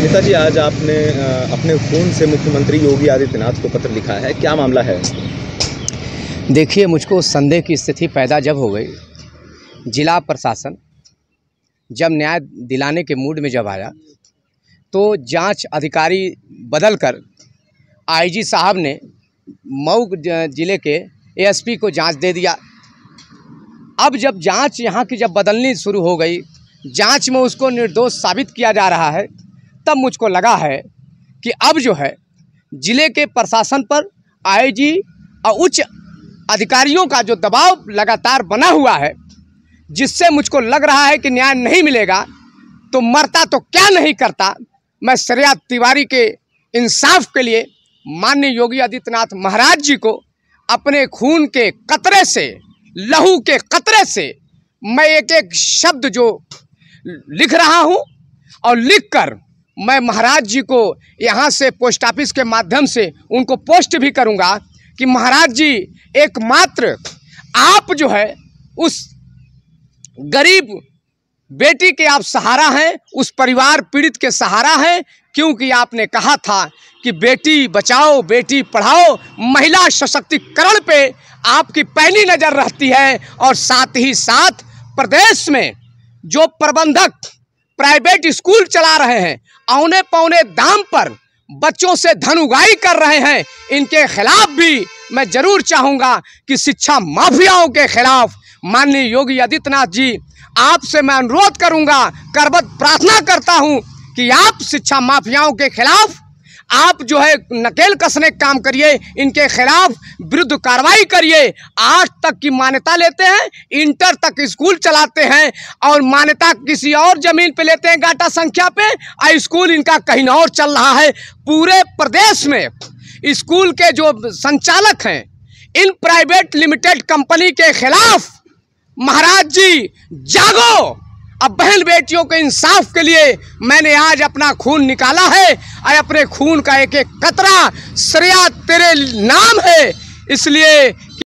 नेताजी आज आपने अपने फ़ोन से मुख्यमंत्री योगी आदित्यनाथ को पत्र लिखा है क्या मामला है देखिए मुझको संदेह की स्थिति पैदा जब हो गई जिला प्रशासन जब न्याय दिलाने के मूड में जब आया तो जांच अधिकारी बदल कर आई साहब ने मऊ जिले के एएसपी को जांच दे दिया अब जब जांच यहाँ की जब बदलनी शुरू हो गई जांच में उसको निर्दोष साबित किया जा रहा है तब मुझको लगा है कि अब जो है ज़िले के प्रशासन पर आईजी और उच्च अधिकारियों का जो दबाव लगातार बना हुआ है जिससे मुझको लग रहा है कि न्याय नहीं मिलेगा तो मरता तो क्या नहीं करता मैं श्रेया तिवारी के इंसाफ के लिए माननीय योगी आदित्यनाथ महाराज जी को अपने खून के कतरे से लहू के कतरे से मैं एक एक शब्द जो लिख रहा हूँ और लिखकर मैं महाराज जी को यहाँ से पोस्ट ऑफिस के माध्यम से उनको पोस्ट भी करूँगा कि महाराज जी एकमात्र आप जो है उस गरीब बेटी के आप सहारा हैं उस परिवार पीड़ित के सहारा हैं क्योंकि आपने कहा था कि बेटी बचाओ बेटी पढ़ाओ महिला सशक्तिकरण पे आपकी पहली नज़र रहती है और साथ ही साथ प्रदेश में जो प्रबंधक प्राइवेट स्कूल चला रहे हैं औने पौने दाम पर बच्चों से धन उगाही कर रहे हैं इनके खिलाफ भी मैं जरूर चाहूँगा कि शिक्षा माफियाओं के खिलाफ माननीय योगी आदित्यनाथ जी आपसे मैं अनुरोध करूँगा करबत प्रार्थना करता हूँ कि आप शिक्षा माफियाओं के खिलाफ आप जो है नकेल कसने काम करिए इनके खिलाफ विरुद्ध कार्रवाई करिए आज तक की मान्यता लेते हैं इंटर तक स्कूल चलाते हैं और मान्यता किसी और ज़मीन पे लेते हैं गाटा संख्या पे और स्कूल इनका कहीं और चल रहा है पूरे प्रदेश में स्कूल के जो संचालक हैं इन प्राइवेट लिमिटेड कंपनी के खिलाफ महाराज जी जागो अब बहन बेटियों के इंसाफ के लिए मैंने आज अपना खून निकाला है और अपने खून का एक एक कतरा श्रेया तेरे नाम है इसलिए